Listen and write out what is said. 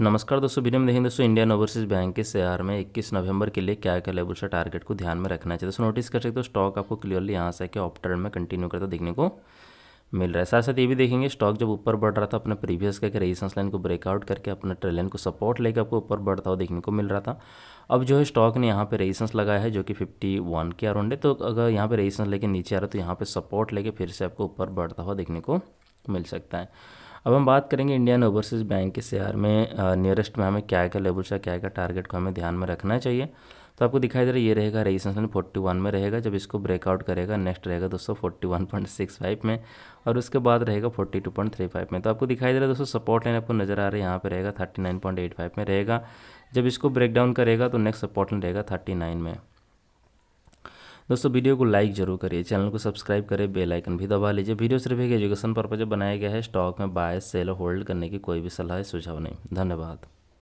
नमस्कार दोस्तों वीडियो में देखेंगे दोस्तों इंडियन ओवरसीज बैंक के शेयर में 21 नवंबर के लिए क्या क्या लेवल से टारगेट को ध्यान में रखना चाहिए दोस्तों नोटिस कर सकते हो स्टॉक आपको क्लियरली यहाँ से आके ऑप में कंटिन्यू करता देखने को मिल रहा है साथ साथ ये भी देखेंगे स्टॉक जब ऊपर बढ़ रहा था अपने प्रीवियस का रेजिस्टेंस लाइन को ब्रेकआउट करके अपने ट्रेल लाइन को सपोर्ट लेकर आपको ऊपर बढ़ता हुआ देखने को मिल रहा था अब जो है स्टॉक ने यहाँ पे रेजिस्टेंस लगाया है जो कि 51 के अराउंड है तो अगर यहाँ पे रेजिस्टेंस लेके नीचे आ रहा है तो यहाँ पे सपोर्ट लेके फिर से आपको ऊपर बढ़ता हुआ देखने को मिल सकता है अब हम बात करेंगे इंडियन ओवरसीज़ बैंक के शेयर में नियरेस्ट में हमें क्या क्या लेवल से क्या क्या टारगेट को हमें ध्यान में रखना चाहिए तो आपको दिखाई दे रहा है ये रहेगा रेजिस्टेंस फोर्टी वन में रहेगा जब इसको ब्रेकआउट करेगा नेक्स्ट रहेगा दोस्तों फाइव में और उसके बाद रहेगा 42.35 में तो आपको दिखाई दे रहा है दोस्तों सपोर्ट लाइन आपको नजर आ रहा है यहाँ पे रहेगा 39.85 में रहेगा जब इसको ब्रेकडाउन करेगा तो नेक्स्ट सपोर्ट लाइन रहेगा नाइन में दोस्तों वीडियो को लाइक जरूर करिए चैनल को सब्सक्राइब करें बेल आइकन भी दबा लीजिए वीडियो सिर्फ एक एजुकेशन पर्पज बनाया गया है स्टॉक में बाय सेल होल्ड करने की कोई भी सलाह सुझाव नहीं धन्यवाद